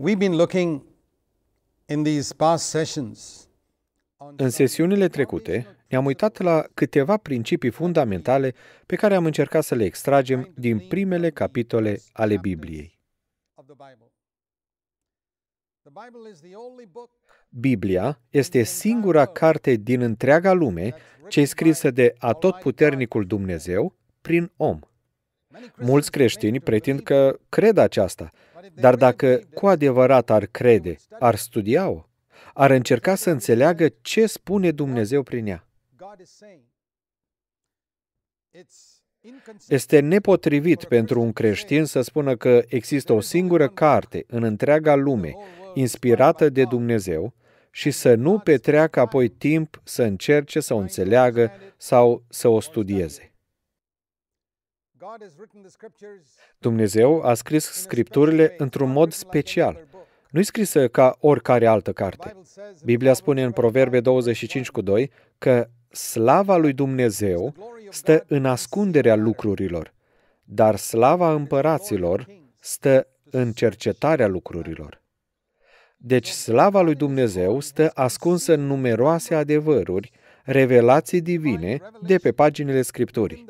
We've been looking in these past sessions în sesiunile trecute, ne-am uitat la câteva principii fundamentale pe care am încercat să le extragem din primele capitole ale Bibliei. Biblia este singura carte din întreaga lume ce e scrisă de atotputernicul Dumnezeu prin om. Mulți creștini pretind că cred aceasta, dar dacă cu adevărat ar crede, ar studia-o, ar încerca să înțeleagă ce spune Dumnezeu prin ea. Este nepotrivit pentru un creștin să spună că există o singură carte în întreaga lume inspirată de Dumnezeu și să nu petreacă apoi timp să încerce să o înțeleagă sau să o studieze. Dumnezeu a scris scripturile într-un mod special. Nu-i scrisă ca oricare altă carte. Biblia spune în Proverbe 25 cu 2 că slava lui Dumnezeu stă în ascunderea lucrurilor, dar slava împăraților stă în cercetarea lucrurilor. Deci slava lui Dumnezeu stă ascunsă în numeroase adevăruri, revelații divine de pe paginile Scripturii.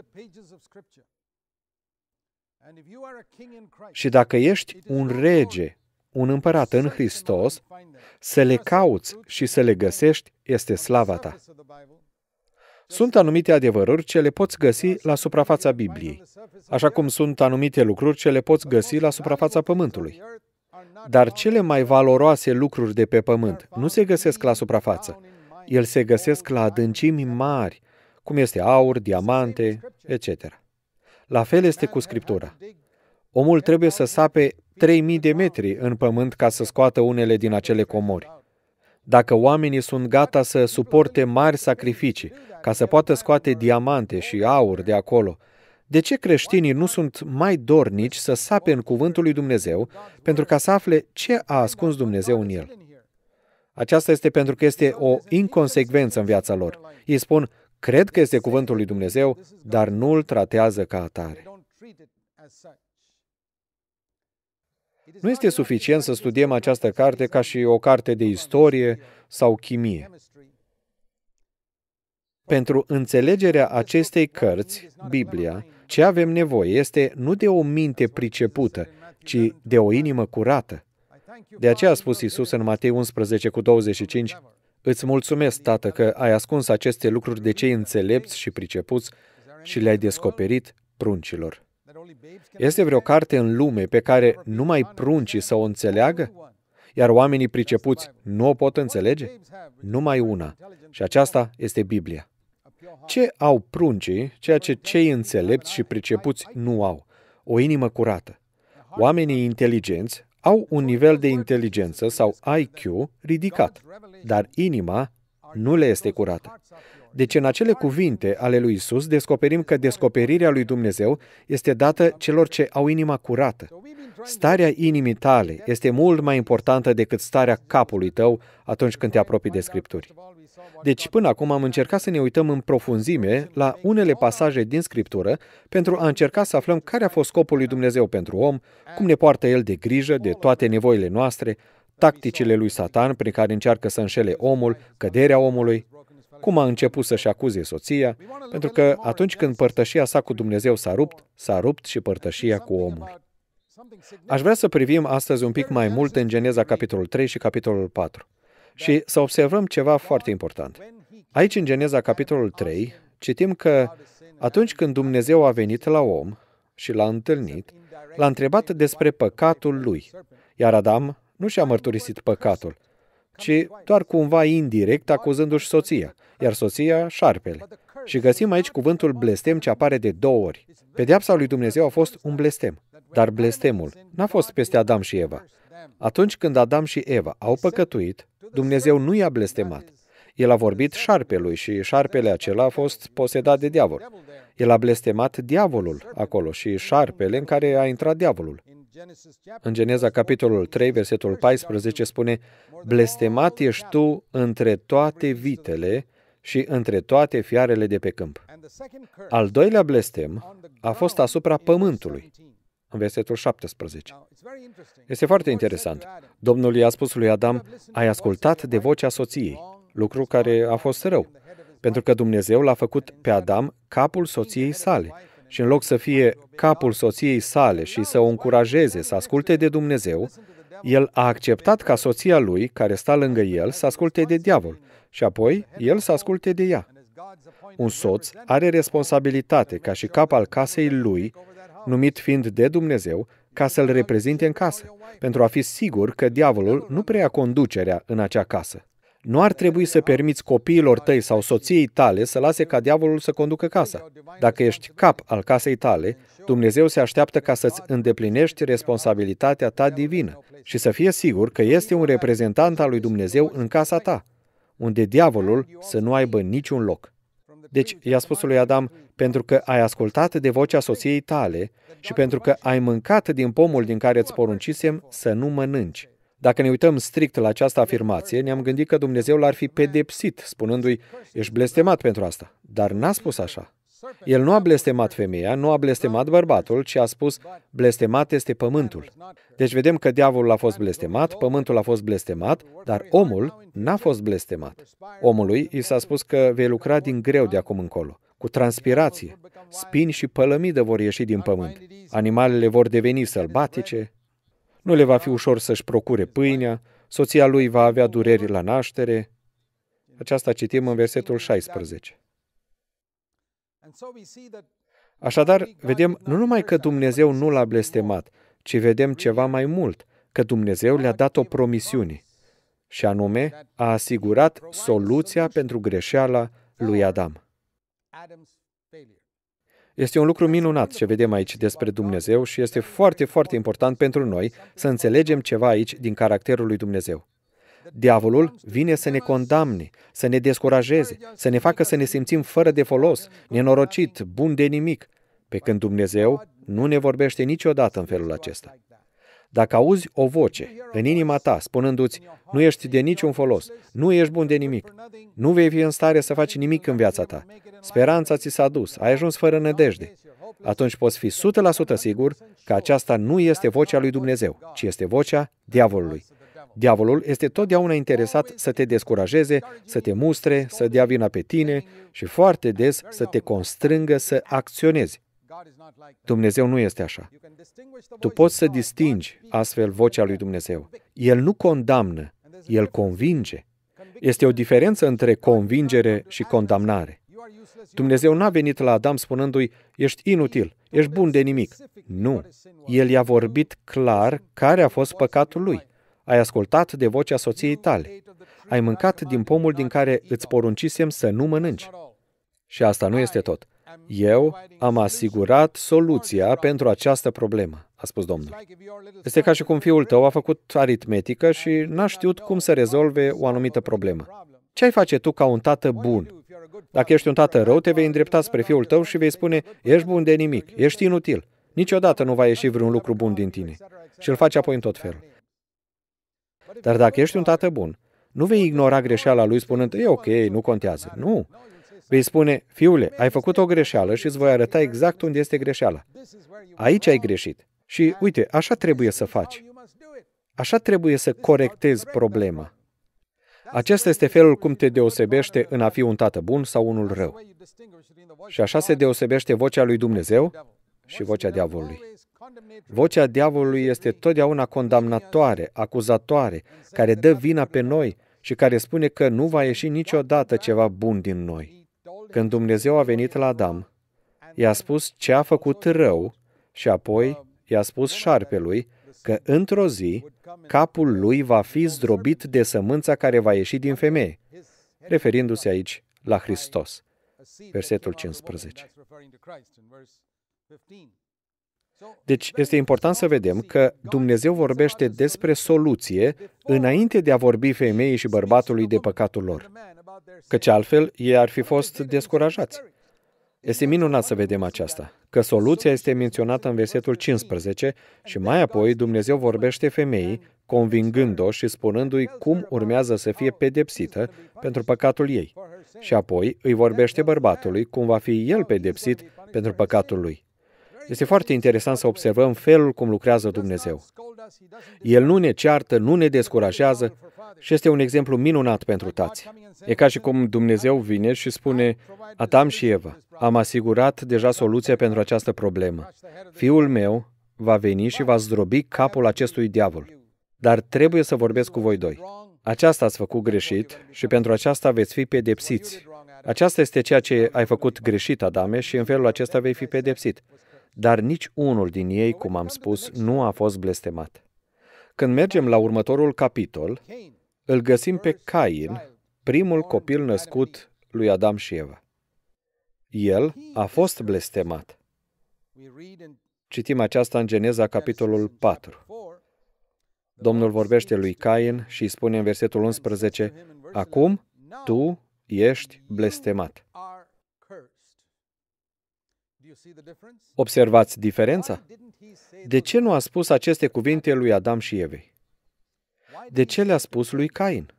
Și dacă ești un rege, un împărat în Hristos, să le cauți și să le găsești este slava ta. Sunt anumite adevăruri ce le poți găsi la suprafața Bibliei, așa cum sunt anumite lucruri ce le poți găsi la suprafața Pământului. Dar cele mai valoroase lucruri de pe Pământ nu se găsesc la suprafață. Ele se găsesc la adâncimi mari, cum este aur, diamante, etc. La fel este cu Scriptura. Omul trebuie să sape 3000 de metri în pământ ca să scoată unele din acele comori. Dacă oamenii sunt gata să suporte mari sacrificii ca să poată scoate diamante și aur de acolo, de ce creștinii nu sunt mai dornici să sape în cuvântul lui Dumnezeu pentru ca să afle ce a ascuns Dumnezeu în el? Aceasta este pentru că este o inconsecvență în viața lor. Ei spun, Cred că este cuvântul lui Dumnezeu, dar nu îl tratează ca atare. Nu este suficient să studiem această carte ca și o carte de istorie sau chimie. Pentru înțelegerea acestei cărți, Biblia, ce avem nevoie este nu de o minte pricepută, ci de o inimă curată. De aceea a spus Isus în Matei 11 cu 25, Îți mulțumesc, Tată, că ai ascuns aceste lucruri de cei înțelepți și pricepuți și le-ai descoperit pruncilor. Este vreo carte în lume pe care numai pruncii să o înțeleagă? Iar oamenii pricepuți nu o pot înțelege? Numai una. Și aceasta este Biblia. Ce au pruncii, ceea ce cei înțelepți și pricepuți nu au? O inimă curată. Oamenii inteligenți au un nivel de inteligență sau IQ ridicat, dar inima nu le este curată. Deci în acele cuvinte ale lui Isus descoperim că descoperirea lui Dumnezeu este dată celor ce au inima curată. Starea inimii tale este mult mai importantă decât starea capului tău atunci când te apropii de Scripturi. Deci, până acum am încercat să ne uităm în profunzime la unele pasaje din Scriptură pentru a încerca să aflăm care a fost scopul lui Dumnezeu pentru om, cum ne poartă El de grijă de toate nevoile noastre, tacticile lui Satan prin care încearcă să înșele omul, căderea omului, cum a început să-și acuze soția, pentru că atunci când părtășia sa cu Dumnezeu s-a rupt, s-a rupt și părtășia cu omul. Aș vrea să privim astăzi un pic mai mult în Geneza capitolul 3 și capitolul 4. Și să observăm ceva foarte important. Aici, în Geneza, capitolul 3, citim că atunci când Dumnezeu a venit la om și l-a întâlnit, l-a întrebat despre păcatul lui. Iar Adam nu și-a mărturisit păcatul, ci doar cumva indirect acuzându-și soția, iar soția șarpele. Și găsim aici cuvântul blestem ce apare de două ori. Pedeapsa lui Dumnezeu a fost un blestem, dar blestemul n-a fost peste Adam și Eva. Atunci când Adam și Eva au păcătuit, Dumnezeu nu i-a blestemat. El a vorbit șarpelui și șarpele acela a fost posedat de diavol. El a blestemat diavolul acolo și șarpele în care a intrat diavolul. În Geneza, capitolul 3, versetul 14 spune, Blestemat ești tu între toate vitele și între toate fiarele de pe câmp. Al doilea blestem a fost asupra pământului în versetul 17. Este foarte interesant. Domnul i-a spus lui Adam, ai ascultat de vocea soției, lucru care a fost rău, pentru că Dumnezeu l-a făcut pe Adam capul soției sale. Și în loc să fie capul soției sale și să o încurajeze să asculte de Dumnezeu, el a acceptat ca soția lui, care sta lângă el, să asculte de diavol și apoi el să asculte de ea. Un soț are responsabilitate ca și cap al casei lui numit fiind de Dumnezeu, ca să-l reprezinte în casă, pentru a fi sigur că diavolul nu preia conducerea în acea casă. Nu ar trebui să permiți copiilor tăi sau soției tale să lase ca diavolul să conducă casa. Dacă ești cap al casei tale, Dumnezeu se așteaptă ca să-ți îndeplinești responsabilitatea ta divină și să fie sigur că este un reprezentant al lui Dumnezeu în casa ta, unde diavolul să nu aibă niciun loc. Deci i-a spus lui Adam, pentru că ai ascultat de vocea soției tale și pentru că ai mâncat din pomul din care îți poruncisem să nu mănânci. Dacă ne uităm strict la această afirmație, ne-am gândit că Dumnezeu l-ar fi pedepsit, spunându-i, ești blestemat pentru asta. Dar n-a spus așa. El nu a blestemat femeia, nu a blestemat bărbatul, ci a spus, blestemat este pământul. Deci vedem că diavolul a fost blestemat, pământul a fost blestemat, dar omul n-a fost blestemat. Omului i s-a spus că vei lucra din greu de acum încolo, cu transpirație. Spini și pălămidă vor ieși din pământ. Animalele vor deveni sălbatice, nu le va fi ușor să-și procure pâinea, soția lui va avea dureri la naștere. Aceasta citim în versetul 16. Așadar, vedem nu numai că Dumnezeu nu l-a blestemat, ci vedem ceva mai mult, că Dumnezeu le-a dat o promisiune, și anume a asigurat soluția pentru greșeala lui Adam. Este un lucru minunat ce vedem aici despre Dumnezeu și este foarte, foarte important pentru noi să înțelegem ceva aici din caracterul lui Dumnezeu. Diavolul vine să ne condamne, să ne descurajeze, să ne facă să ne simțim fără de folos, nenorocit, bun de nimic, pe când Dumnezeu nu ne vorbește niciodată în felul acesta. Dacă auzi o voce în inima ta spunându-ți, nu ești de niciun folos, nu ești bun de nimic, nu vei fi în stare să faci nimic în viața ta, speranța ți s-a dus, ai ajuns fără nădejde, atunci poți fi 100% sigur că aceasta nu este vocea lui Dumnezeu, ci este vocea diavolului. Diavolul este totdeauna interesat să te descurajeze, să te mustre, să dea vina pe tine și foarte des să te constrângă să acționezi. Dumnezeu nu este așa. Tu poți să distingi astfel vocea lui Dumnezeu. El nu condamnă, el convinge. Este o diferență între convingere și condamnare. Dumnezeu n-a venit la Adam spunându-i, ești inutil, ești bun de nimic. Nu. El i-a vorbit clar care a fost păcatul lui ai ascultat de vocea soției tale. Ai mâncat din pomul din care îți poruncisem să nu mănânci. Și asta nu este tot. Eu am asigurat soluția pentru această problemă, a spus Domnul. Este ca și cum fiul tău a făcut aritmetică și n-a știut cum să rezolve o anumită problemă. Ce ai face tu ca un tată bun? Dacă ești un tată rău, te vei îndrepta spre fiul tău și vei spune, ești bun de nimic, ești inutil, niciodată nu va ieși vreun lucru bun din tine. Și îl faci apoi în tot felul. Dar dacă ești un tată bun, nu vei ignora greșeala lui spunând, e ok, nu contează. Nu. Vei spune, fiule, ai făcut o greșeală și îți voi arăta exact unde este greșeala. Aici ai greșit. Și uite, așa trebuie să faci. Așa trebuie să corectezi problema. Acesta este felul cum te deosebește în a fi un tată bun sau unul rău. Și așa se deosebește vocea lui Dumnezeu și vocea diavolului. Vocea diavolului este totdeauna condamnatoare, acuzatoare, care dă vina pe noi și care spune că nu va ieși niciodată ceva bun din noi. Când Dumnezeu a venit la Adam, i-a spus ce a făcut rău și apoi i-a spus șarpelui că într-o zi capul lui va fi zdrobit de sămânța care va ieși din femeie, referindu-se aici la Hristos. Versetul 15. Deci este important să vedem că Dumnezeu vorbește despre soluție înainte de a vorbi femeii și bărbatului de păcatul lor, căci altfel ei ar fi fost descurajați. Este minunat să vedem aceasta, că soluția este menționată în versetul 15 și mai apoi Dumnezeu vorbește femeii, convingând-o și spunându-i cum urmează să fie pedepsită pentru păcatul ei. Și apoi îi vorbește bărbatului cum va fi el pedepsit pentru păcatul lui. Este foarte interesant să observăm felul cum lucrează Dumnezeu. El nu ne ceartă, nu ne descurajează și este un exemplu minunat pentru tați. E ca și cum Dumnezeu vine și spune, Adam și Eva, am asigurat deja soluția pentru această problemă. Fiul meu va veni și va zdrobi capul acestui diavol. Dar trebuie să vorbesc cu voi doi. Aceasta ați făcut greșit și pentru aceasta veți fi pedepsiți. Aceasta este ceea ce ai făcut greșit, Adame, și în felul acesta vei fi pedepsit dar nici unul din ei, cum am spus, nu a fost blestemat. Când mergem la următorul capitol, îl găsim pe Cain, primul copil născut lui Adam și Eva. El a fost blestemat. Citim aceasta în Geneza, capitolul 4. Domnul vorbește lui Cain și îi spune în versetul 11, Acum tu ești blestemat. Observați diferența? De ce nu a spus aceste cuvinte lui Adam și Evei? De ce le-a spus lui Cain?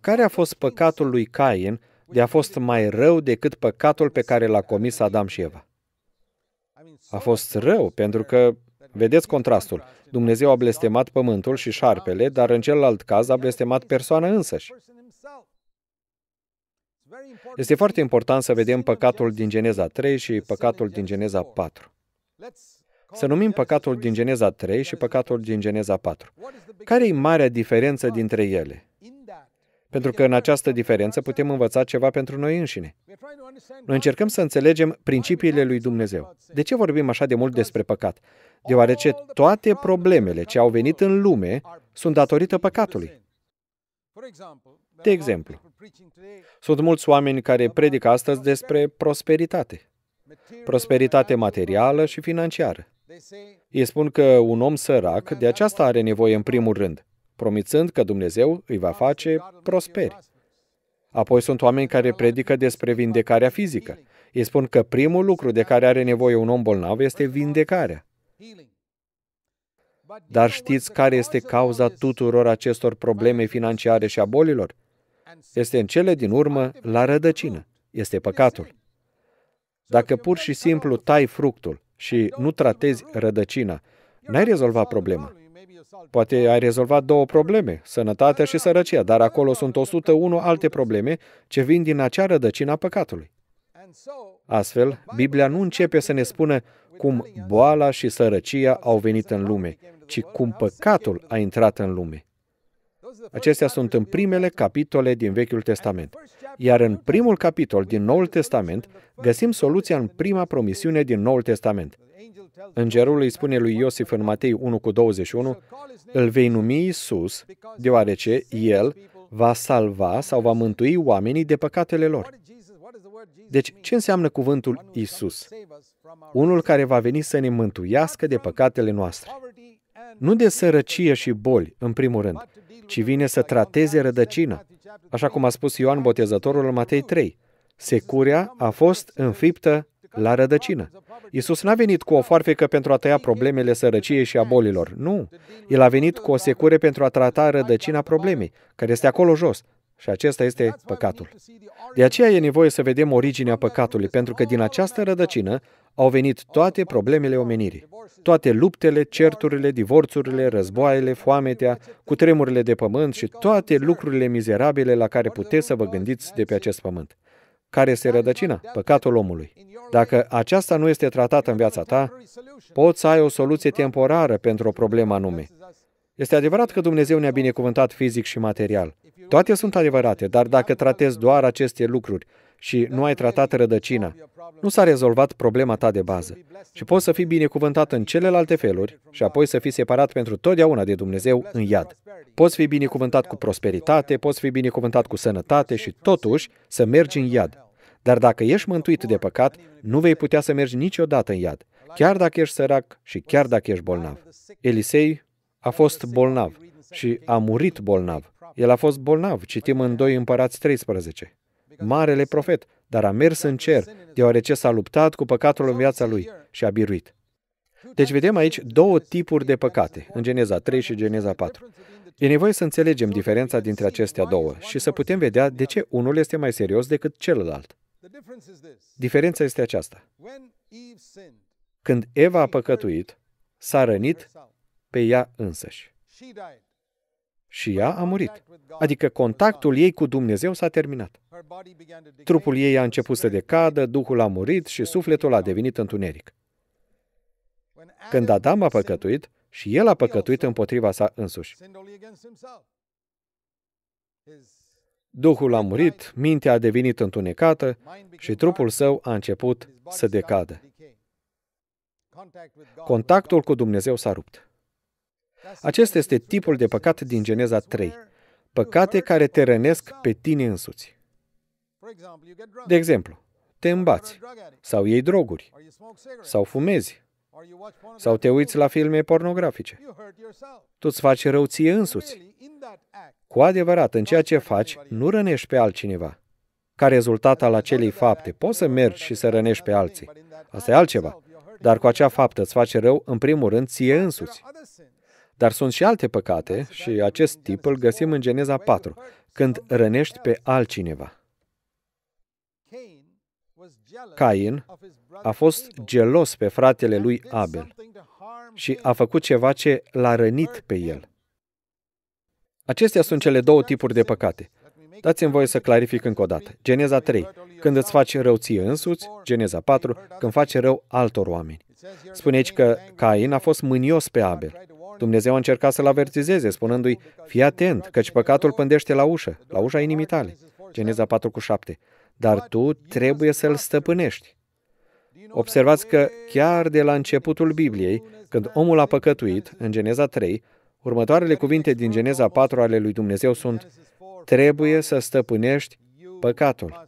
Care a fost păcatul lui Cain de a fost mai rău decât păcatul pe care l-a comis Adam și Eva? A fost rău pentru că, vedeți contrastul, Dumnezeu a blestemat pământul și șarpele, dar în celălalt caz a blestemat persoana însăși. Este foarte important să vedem păcatul din Geneza 3 și păcatul din Geneza 4. Să numim păcatul din Geneza 3 și păcatul din Geneza 4. Care e marea diferență dintre ele? Pentru că în această diferență putem învăța ceva pentru noi înșine. Noi încercăm să înțelegem principiile lui Dumnezeu. De ce vorbim așa de mult despre păcat? Deoarece toate problemele ce au venit în lume sunt datorită păcatului. De exemplu, sunt mulți oameni care predică astăzi despre prosperitate. Prosperitate materială și financiară. Ei spun că un om sărac de aceasta are nevoie în primul rând, promițând că Dumnezeu îi va face prosperi. Apoi sunt oameni care predică despre vindecarea fizică. Ei spun că primul lucru de care are nevoie un om bolnav este vindecarea. Dar știți care este cauza tuturor acestor probleme financiare și a bolilor? este în cele din urmă la rădăcină, este păcatul. Dacă pur și simplu tai fructul și nu tratezi rădăcina, n-ai rezolvat problema. Poate ai rezolvat două probleme, sănătatea și sărăcia, dar acolo sunt 101 alte probleme ce vin din acea rădăcină a păcatului. Astfel, Biblia nu începe să ne spună cum boala și sărăcia au venit în lume, ci cum păcatul a intrat în lume. Acestea sunt în primele capitole din Vechiul Testament. Iar în primul capitol din Noul Testament găsim soluția în prima promisiune din Noul Testament. Îngerul îi spune lui Iosif în Matei 1 cu 21, îl vei numi Iisus, deoarece el va salva sau va mântui oamenii de păcatele lor. Deci, ce înseamnă cuvântul Isus? Unul care va veni să ne mântuiască de păcatele noastre. Nu de sărăcie și boli, în primul rând, ci vine să trateze rădăcină, așa cum a spus Ioan Botezătorul în Matei 3. Securea a fost înfiptă la rădăcină. Iisus n-a venit cu o foarfecă pentru a tăia problemele sărăciei și a bolilor. Nu. El a venit cu o secure pentru a trata rădăcina problemei, care este acolo jos, și acesta este păcatul. De aceea e nevoie să vedem originea păcatului, pentru că din această rădăcină au venit toate problemele omenirii. Toate luptele, certurile, divorțurile, războaiele, foametea, cutremurile de pământ și toate lucrurile mizerabile la care puteți să vă gândiți de pe acest pământ. Care este rădăcina? Păcatul omului. Dacă aceasta nu este tratată în viața ta, poți să ai o soluție temporară pentru o problemă anume. Este adevărat că Dumnezeu ne-a binecuvântat fizic și material, toate sunt adevărate, dar dacă tratezi doar aceste lucruri și nu ai tratat rădăcina, nu s-a rezolvat problema ta de bază și poți să fii binecuvântat în celelalte feluri și apoi să fii separat pentru totdeauna de Dumnezeu în iad. Poți fi binecuvântat cu prosperitate, poți fi binecuvântat cu sănătate și totuși să mergi în iad. Dar dacă ești mântuit de păcat, nu vei putea să mergi niciodată în iad, chiar dacă ești sărac și chiar dacă ești bolnav. Elisei a fost bolnav și a murit bolnav el a fost bolnav, citim în 2 Împărați 13. Marele profet, dar a mers în cer, deoarece s-a luptat cu păcatul în viața lui și a biruit. Deci vedem aici două tipuri de păcate, în Geneza 3 și Geneza 4. E nevoie să înțelegem diferența dintre acestea două și să putem vedea de ce unul este mai serios decât celălalt. Diferența este aceasta. Când Eva a păcătuit, s-a rănit pe ea însăși și ea a murit. Adică contactul ei cu Dumnezeu s-a terminat. Trupul ei a început să decadă, Duhul a murit și sufletul a devenit întuneric. Când Adam a păcătuit, și el a păcătuit împotriva sa însuși. Duhul a murit, mintea a devenit întunecată și trupul său a început să decadă. Contactul cu Dumnezeu s-a rupt. Acesta este tipul de păcat din Geneza 3. Păcate care te rănesc pe tine însuți. De exemplu, te îmbați, sau iei droguri, sau fumezi, sau te uiți la filme pornografice. Tu îți faci rău ție însuți. Cu adevărat, în ceea ce faci, nu rănești pe altcineva. Ca rezultat al acelei fapte, poți să mergi și să rănești pe alții. Asta e altceva. Dar cu acea faptă îți faci rău, în primul rând, ție însuți. Dar sunt și alte păcate și acest tip îl găsim în Geneza 4, când rănești pe altcineva. Cain a fost gelos pe fratele lui Abel și a făcut ceva ce l-a rănit pe el. Acestea sunt cele două tipuri de păcate. Dați-mi voie să clarific încă o dată. Geneza 3. Când îți faci rău ție însuți, Geneza 4. Când faci rău altor oameni. Spune aici că Cain a fost mânios pe Abel. Dumnezeu a încercat să-l avertizeze, spunându-i, fii atent, căci păcatul pândește la ușă, la ușa inimii tale. Geneza 4 cu 7. Dar tu trebuie să-l stăpânești. Observați că chiar de la începutul Bibliei, când omul a păcătuit, în Geneza 3, următoarele cuvinte din Geneza 4 ale lui Dumnezeu sunt trebuie să stăpânești păcatul.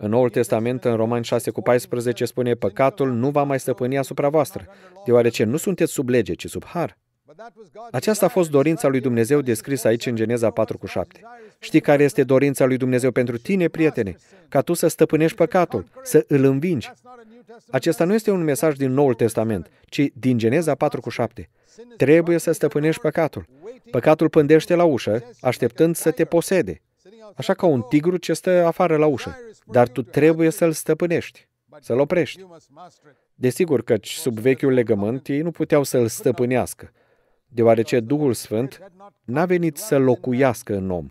În Noul Testament, în Romani 6 cu 14, spune, păcatul nu va mai stăpâni asupra voastră, deoarece nu sunteți sub lege, ci sub har. Aceasta a fost dorința lui Dumnezeu descrisă aici în Geneza 4 cu 7. Știi care este dorința lui Dumnezeu pentru tine, prietene? Ca tu să stăpânești păcatul, să îl învingi. Acesta nu este un mesaj din Noul Testament, ci din Geneza 4 cu 7. Trebuie să stăpânești păcatul. Păcatul pândește la ușă, așteptând să te posede. Așa ca un tigru ce stă afară la ușă, dar tu trebuie să-l stăpânești, să-l oprești. Desigur că sub vechiul legământ ei nu puteau să-l stăpânească, deoarece Duhul Sfânt n-a venit să locuiască în om.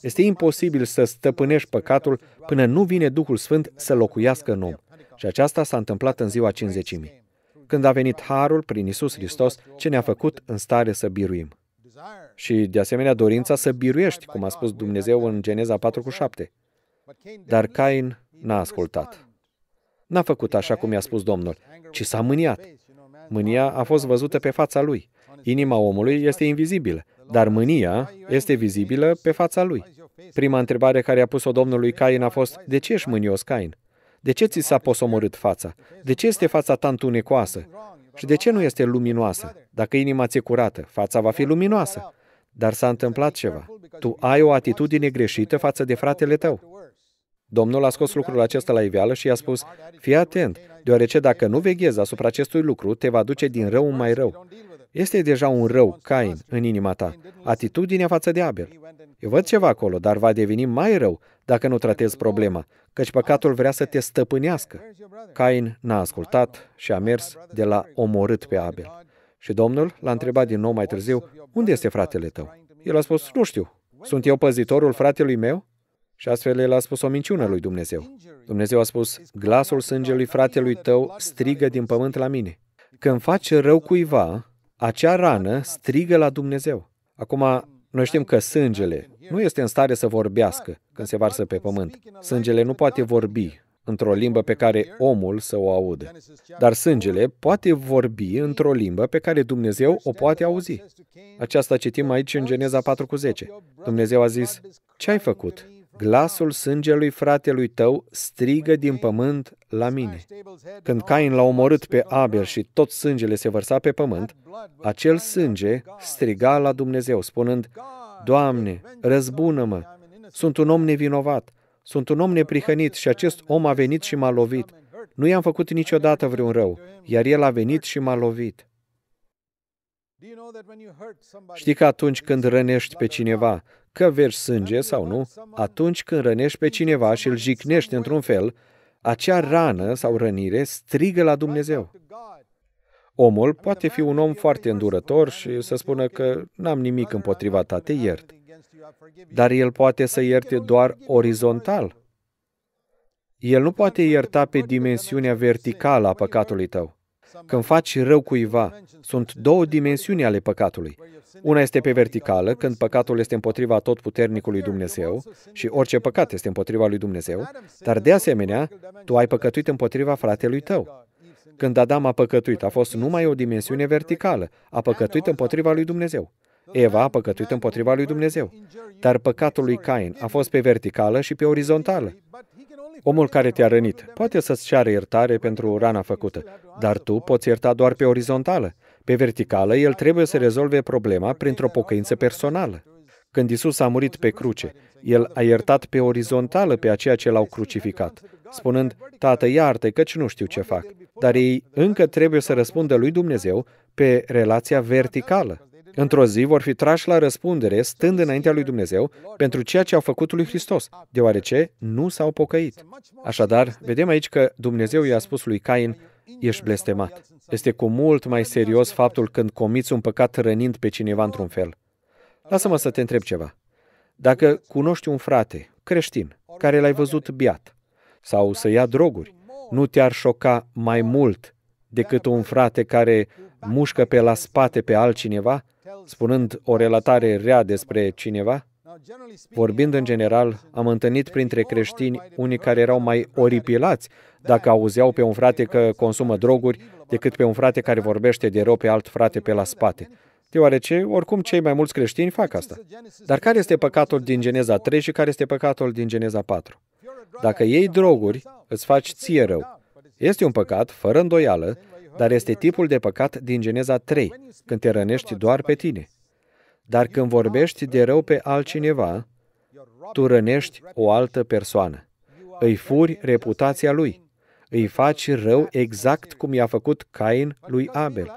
Este imposibil să stăpânești păcatul până nu vine Duhul Sfânt să locuiască în om. Și aceasta s-a întâmplat în ziua cinzecimii, când a venit Harul prin Isus Hristos ce ne-a făcut în stare să biruim și, de asemenea, dorința să biruiești, cum a spus Dumnezeu în Geneza 4 cu 7. Dar Cain n-a ascultat. N-a făcut așa cum i-a spus Domnul, ci s-a mâniat. Mânia a fost văzută pe fața lui. Inima omului este invizibilă, dar mânia este vizibilă pe fața lui. Prima întrebare care a pus-o Domnului Cain a fost, de ce ești mânios, Cain? De ce ți s-a posomorât fața? De ce este fața ta întunecoasă? Și de ce nu este luminoasă? Dacă inima ți-e curată, fața va fi luminoasă. Dar s-a întâmplat ceva. Tu ai o atitudine greșită față de fratele tău. Domnul a scos lucrul acesta la iveală și i-a spus, fii atent, deoarece dacă nu veghezi asupra acestui lucru, te va duce din rău în mai rău. Este deja un rău, Cain, în inima ta, atitudinea față de Abel. Eu văd ceva acolo, dar va deveni mai rău dacă nu tratezi problema, căci păcatul vrea să te stăpânească. Cain n-a ascultat și a mers de la omorât pe Abel. Și domnul l-a întrebat din nou mai târziu, unde este fratele tău? El a spus, nu știu, sunt eu păzitorul fratelui meu? Și astfel el a spus o minciună lui Dumnezeu. Dumnezeu a spus, glasul sângelui fratelui tău strigă din pământ la mine. Când faci rău cuiva, acea rană strigă la Dumnezeu. Acum, noi știm că sângele nu este în stare să vorbească când se varsă pe pământ. Sângele nu poate vorbi, într-o limbă pe care omul să o audă. Dar sângele poate vorbi într-o limbă pe care Dumnezeu o poate auzi. Aceasta citim aici în Geneza 4:10. Dumnezeu a zis, ce ai făcut? Glasul sângelui fratelui tău strigă din pământ la mine. Când Cain l-a omorât pe Abel și tot sângele se vărsa pe pământ, acel sânge striga la Dumnezeu, spunând, Doamne, răzbună-mă, sunt un om nevinovat, sunt un om neprihănit și acest om a venit și m-a lovit. Nu i-am făcut niciodată vreun rău, iar el a venit și m-a lovit. Știi că atunci când rănești pe cineva, că vezi sânge sau nu, atunci când rănești pe cineva și îl jicnești într-un fel, acea rană sau rănire strigă la Dumnezeu. Omul poate fi un om foarte îndurător și să spună că n-am nimic împotriva ta, te iert dar el poate să ierte doar orizontal. El nu poate ierta pe dimensiunea verticală a păcatului tău. Când faci rău cuiva, sunt două dimensiuni ale păcatului. Una este pe verticală, când păcatul este împotriva totputernicului Dumnezeu și orice păcat este împotriva lui Dumnezeu, dar de asemenea, tu ai păcătuit împotriva fratelui tău. Când Adam a păcătuit, a fost numai o dimensiune verticală, a păcătuit împotriva lui Dumnezeu. Eva a păcătuit împotriva lui Dumnezeu, dar păcatul lui Cain a fost pe verticală și pe orizontală. Omul care te-a rănit poate să-ți ceară iertare pentru rana făcută, dar tu poți ierta doar pe orizontală. Pe verticală, el trebuie să rezolve problema printr-o pocăință personală. Când Isus a murit pe cruce, el a iertat pe orizontală pe aceea ce l-au crucificat, spunând, Tată, iartă căci nu știu ce fac. Dar ei încă trebuie să răspundă lui Dumnezeu pe relația verticală. Într-o zi vor fi trași la răspundere, stând înaintea lui Dumnezeu, pentru ceea ce au făcut lui Hristos, deoarece nu s-au pocăit. Așadar, vedem aici că Dumnezeu i-a spus lui Cain, ești blestemat. Este cu mult mai serios faptul când comiți un păcat rănind pe cineva într-un fel. Lasă-mă să te întreb ceva. Dacă cunoști un frate creștin care l-ai văzut biat sau să ia droguri, nu te-ar șoca mai mult decât un frate care mușcă pe la spate pe altcineva spunând o relatare rea despre cineva? Vorbind în general, am întâlnit printre creștini unii care erau mai oripilați dacă auzeau pe un frate că consumă droguri decât pe un frate care vorbește de rău pe alt frate pe la spate. Deoarece, oricum, cei mai mulți creștini fac asta. Dar care este păcatul din Geneza 3 și care este păcatul din Geneza 4? Dacă iei droguri, îți faci ție rău. Este un păcat, fără îndoială, dar este tipul de păcat din Geneza 3, când te rănești doar pe tine. Dar când vorbești de rău pe altcineva, tu rănești o altă persoană. Îi furi reputația lui. Îi faci rău exact cum i-a făcut Cain lui Abel.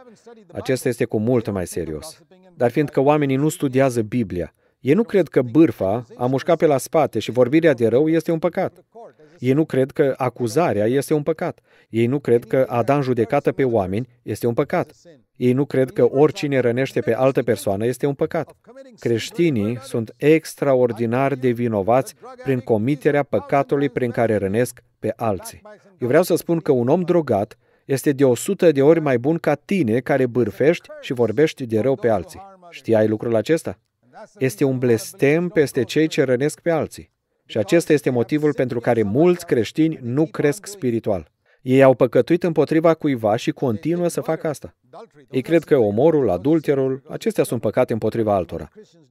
Acesta este cu mult mai serios. Dar fiindcă oamenii nu studiază Biblia, ei nu cred că bârfa, a mușca pe la spate și vorbirea de rău este un păcat. Ei nu cred că acuzarea este un păcat. Ei nu cred că a da în judecată pe oameni este un păcat. Ei nu cred că oricine rănește pe altă persoană este un păcat. Creștinii sunt extraordinar de vinovați prin comiterea păcatului prin care rănesc pe alții. Eu vreau să spun că un om drogat este de 100 de ori mai bun ca tine care bârfești și vorbești de rău pe alții. Știai lucrul acesta? este un blestem peste cei ce rănesc pe alții. Și acesta este motivul pentru care mulți creștini nu cresc spiritual. Ei au păcătuit împotriva cuiva și continuă să facă asta. Ei cred că omorul, adulterul, acestea sunt păcate împotriva altora.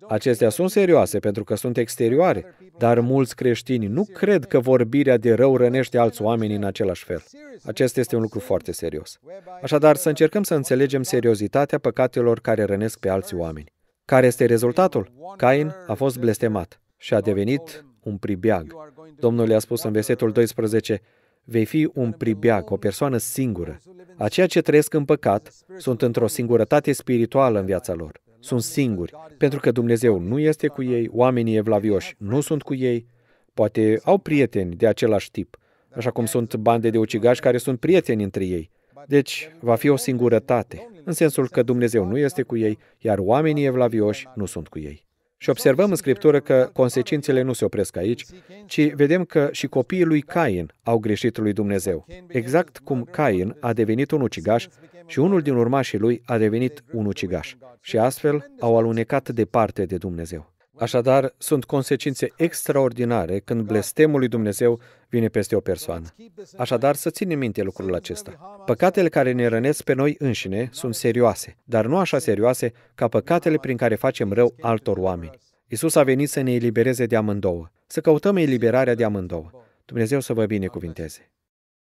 Acestea sunt serioase pentru că sunt exterioare, dar mulți creștini nu cred că vorbirea de rău rănește alți oameni în același fel. Acesta este un lucru foarte serios. Așadar, să încercăm să înțelegem seriozitatea păcatelor care rănesc pe alți oameni. Care este rezultatul? Cain a fost blestemat și a devenit un pribiag. Domnul i-a spus în versetul 12, vei fi un pribiag, o persoană singură. Aceia ce trăiesc în păcat sunt într-o singurătate spirituală în viața lor. Sunt singuri, pentru că Dumnezeu nu este cu ei, oamenii evlavioși nu sunt cu ei, poate au prieteni de același tip, așa cum sunt bande de ucigași care sunt prieteni între ei, deci, va fi o singurătate, în sensul că Dumnezeu nu este cu ei, iar oamenii evlavioși nu sunt cu ei. Și observăm în Scriptură că consecințele nu se opresc aici, ci vedem că și copiii lui Cain au greșit lui Dumnezeu. Exact cum Cain a devenit un ucigaș și unul din urmașii lui a devenit un ucigaș. Și astfel au alunecat departe de Dumnezeu. Așadar, sunt consecințe extraordinare când blestemul lui Dumnezeu vine peste o persoană. Așadar, să ținem minte lucrul acesta. Păcatele care ne rănesc pe noi înșine sunt serioase, dar nu așa serioase ca păcatele prin care facem rău altor oameni. Isus a venit să ne elibereze de amândouă, să căutăm eliberarea de amândouă. Dumnezeu să vă binecuvinteze!